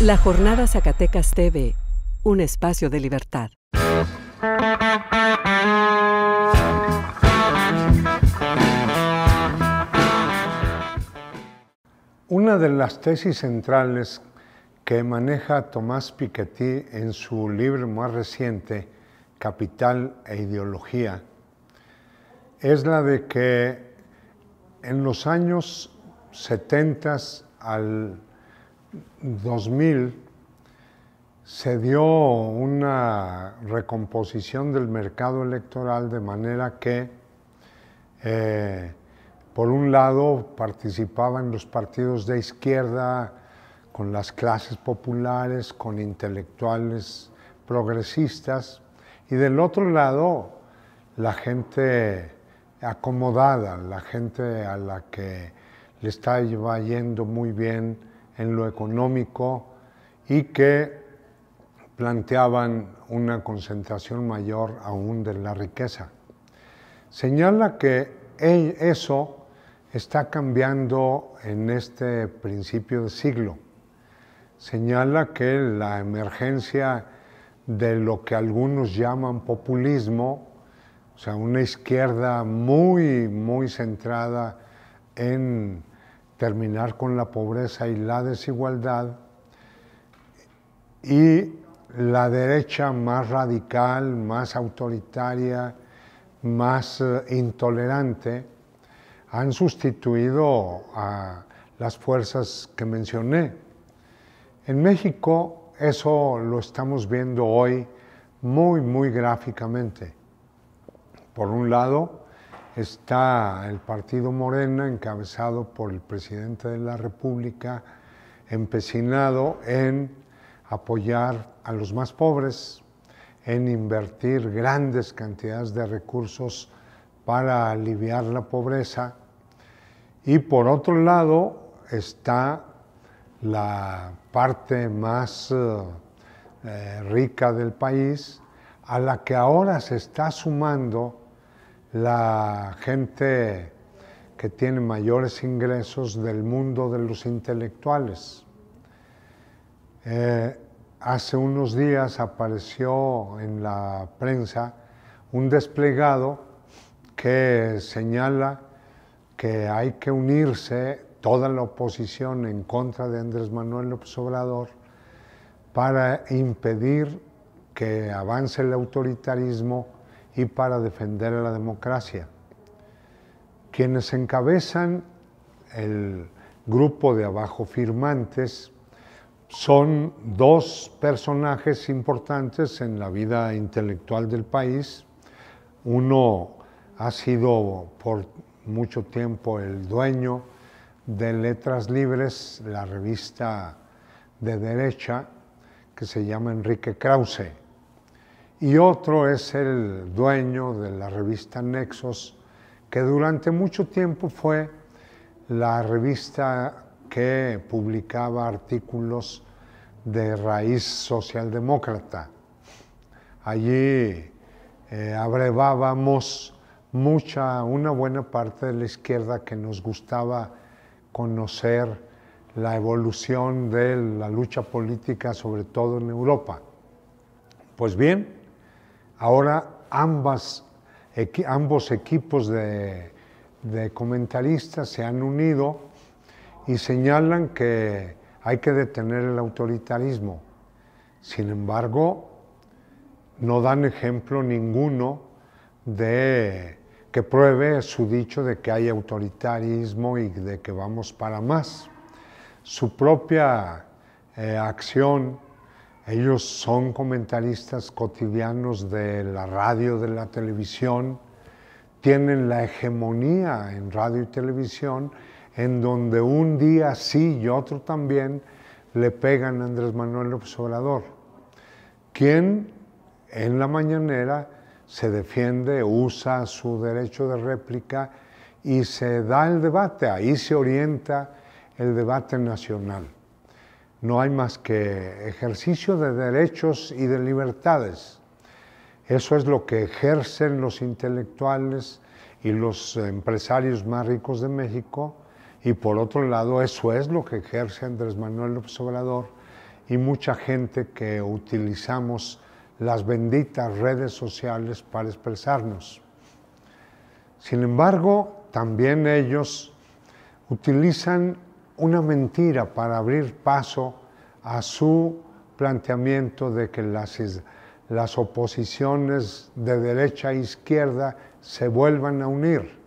La Jornada Zacatecas TV, un espacio de libertad. Una de las tesis centrales que maneja Tomás Piketty en su libro más reciente, Capital e Ideología, es la de que en los años 70 al 2000 se dio una recomposición del mercado electoral de manera que, eh, por un lado, participaban los partidos de izquierda con las clases populares, con intelectuales progresistas, y del otro lado, la gente acomodada, la gente a la que le está yendo muy bien en lo económico y que planteaban una concentración mayor aún de la riqueza. Señala que e-, eso está cambiando en este principio de siglo. Señala que la emergencia de lo que algunos llaman populismo, o sea, una izquierda muy, muy centrada en terminar con la pobreza y la desigualdad, y la derecha más radical, más autoritaria, más eh, intolerante, han sustituido a las fuerzas que mencioné. En México eso lo estamos viendo hoy muy, muy gráficamente. Por un lado, está el partido Morena, encabezado por el presidente de la República, empecinado en apoyar a los más pobres, en invertir grandes cantidades de recursos para aliviar la pobreza. Y por otro lado está la parte más eh, eh, rica del país, a la que ahora se está sumando la gente que tiene mayores ingresos del mundo de los intelectuales. Eh, hace unos días apareció en la prensa un desplegado que señala que hay que unirse toda la oposición en contra de Andrés Manuel López Obrador para impedir que avance el autoritarismo y para defender la democracia. Quienes encabezan el grupo de abajo firmantes son dos personajes importantes en la vida intelectual del país. Uno ha sido por mucho tiempo el dueño de Letras Libres, la revista de derecha que se llama Enrique Krause y otro es el dueño de la revista Nexos, que durante mucho tiempo fue la revista que publicaba artículos de raíz socialdemócrata. Allí eh, abrevábamos mucha, una buena parte de la izquierda que nos gustaba conocer la evolución de la lucha política, sobre todo en Europa. Pues bien, Ahora ambos equipos de, comentaristas se han unido y señalan que hay que detener el autoritarismo. Sin embargo, no dan ejemplo ninguno de que pruebe su dicho de que hay autoritarismo y de que vamos para más. Su propia eh, acción ellos son comentaristas cotidianos de la radio, de la televisión, tienen la hegemonía en radio y televisión, en donde un día sí y otro también le pegan a Andrés Manuel López Obrador, quien en la mañanera se defiende, usa su derecho de réplica y se da el debate, ahí se orienta el debate nacional no hay más que ejercicio de derechos y de libertades. Eso es lo que ejercen los intelectuales y los empresarios más ricos de México, y por otro lado, eso es lo que ejerce Andrés Manuel López Obrador y mucha gente que utilizamos las benditas redes sociales para expresarnos. Sin embargo, también ellos utilizan una mentira para abrir paso a su planteamiento de que las, las oposiciones de derecha e izquierda se vuelvan a unir.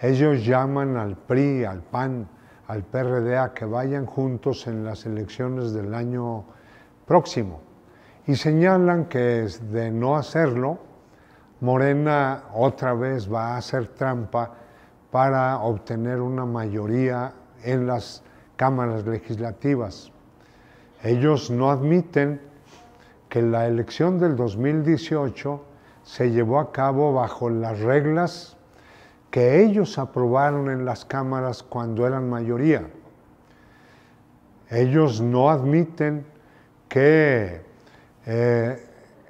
Ellos llaman al PRI, al PAN, al PRD a que vayan juntos en las elecciones del año próximo y señalan que de no hacerlo, Morena otra vez va a hacer trampa para obtener una mayoría en las cámaras legislativas. Ellos no admiten que la elección del 2018 se llevó a cabo bajo las reglas que ellos aprobaron en las cámaras cuando eran mayoría. Ellos no admiten que eh,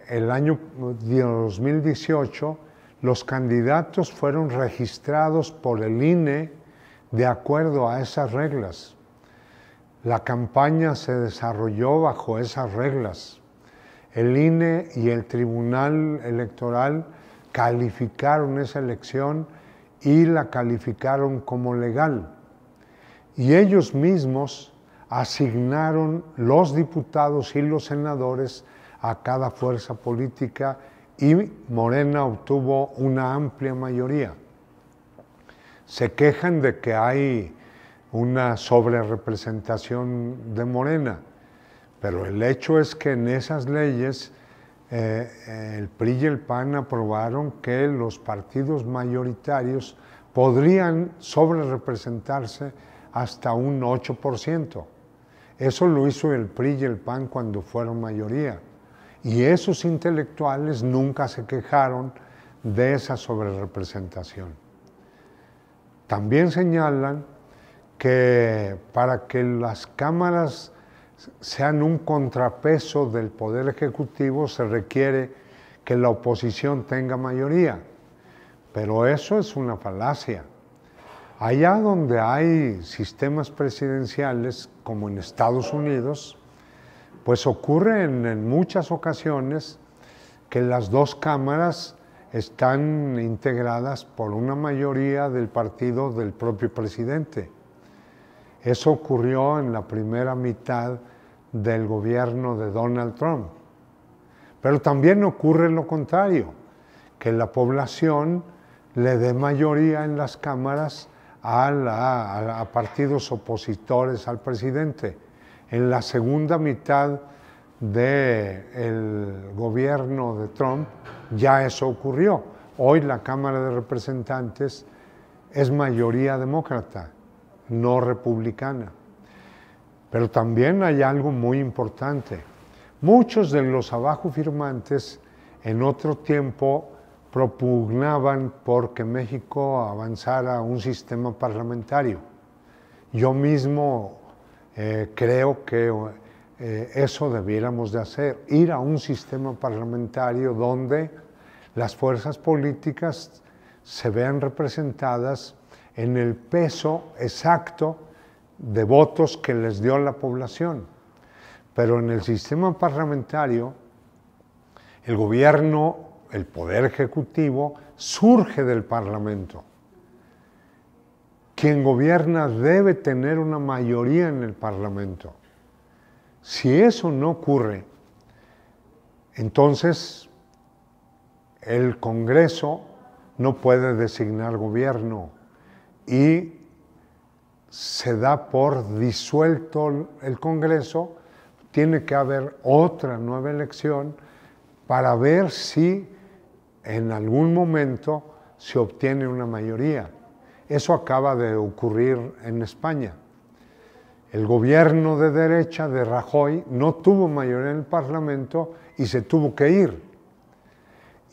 el año 2018 los candidatos fueron registrados por el INE de acuerdo a esas reglas. La campaña se desarrolló bajo esas reglas. El INE y el Tribunal Electoral calificaron esa elección y la calificaron como legal. Y ellos mismos asignaron los diputados y los senadores a cada fuerza política y Morena obtuvo una amplia mayoría se quejan de que hay una sobrerepresentación de Morena, pero el hecho es que en esas leyes eh, eh, el PRI y el PAN aprobaron que los partidos mayoritarios podrían sobrerepresentarse hasta un 8%. Eso lo hizo el PRI y el PAN cuando fueron mayoría. Y esos intelectuales nunca se quejaron de esa sobrerepresentación. También señalan que para que las cámaras sean un contrapeso del Poder Ejecutivo se requiere que la oposición tenga mayoría. Pero eso es una falacia. Allá donde hay sistemas presidenciales, como en Estados Unidos, pues ocurre en, en muchas ocasiones que las dos cámaras están integradas por una mayoría del partido del propio presidente. Eso ocurrió en la primera mitad del gobierno de Donald Trump. Pero también ocurre lo contrario, que la población le dé mayoría en las cámaras a, partidos opositores al presidente. En la segunda mitad del gobierno de Trump, ya eso ocurrió. Hoy la Cámara de Representantes es mayoría demócrata, no republicana. Pero también hay algo muy importante. Muchos de los abajo firmantes en otro tiempo propugnaban porque México avanzara a un sistema parlamentario. Yo mismo eh, creo que eh, eso debiéramos de hacer, ir a un sistema parlamentario donde las fuerzas políticas se vean representadas en el peso exacto de votos que les dio la población. Pero en el sistema parlamentario, el gobierno, el poder ejecutivo, surge del Parlamento. Quien gobierna debe tener una mayoría en el Parlamento. Si eso no ocurre, entonces el Congreso no puede designar gobierno y se da por disuelto el Congreso, tiene que haber otra nueva elección para ver si en algún momento se obtiene una mayoría. Eso acaba de ocurrir en España. El gobierno de derecha de Rajoy no tuvo mayoría en el Parlamento y se tuvo que ir.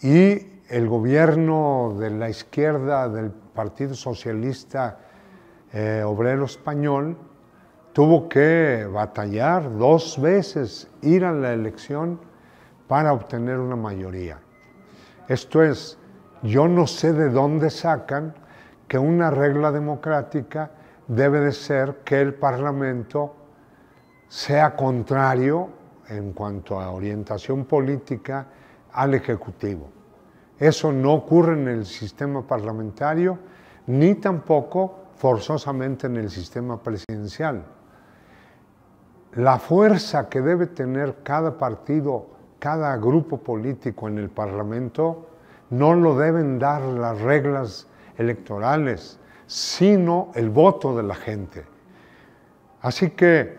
Y el gobierno de la izquierda del Partido Socialista eh, Obrero Español tuvo que batallar dos veces, ir a la elección para obtener una mayoría. Esto es, yo no sé de dónde sacan que una regla democrática debe de ser que el Parlamento sea contrario en cuanto a orientación política al Ejecutivo. Eso no ocurre en el sistema parlamentario ni tampoco forzosamente en el sistema presidencial. La fuerza que debe tener cada partido, cada grupo político en el Parlamento, no lo deben dar las reglas electorales, sino el voto de la gente. Así que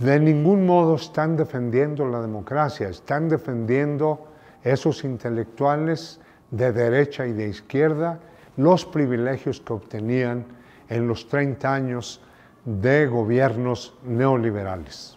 de ningún modo están defendiendo la democracia, están defendiendo esos intelectuales de derecha y de izquierda los privilegios que obtenían en los 30 años de gobiernos neoliberales.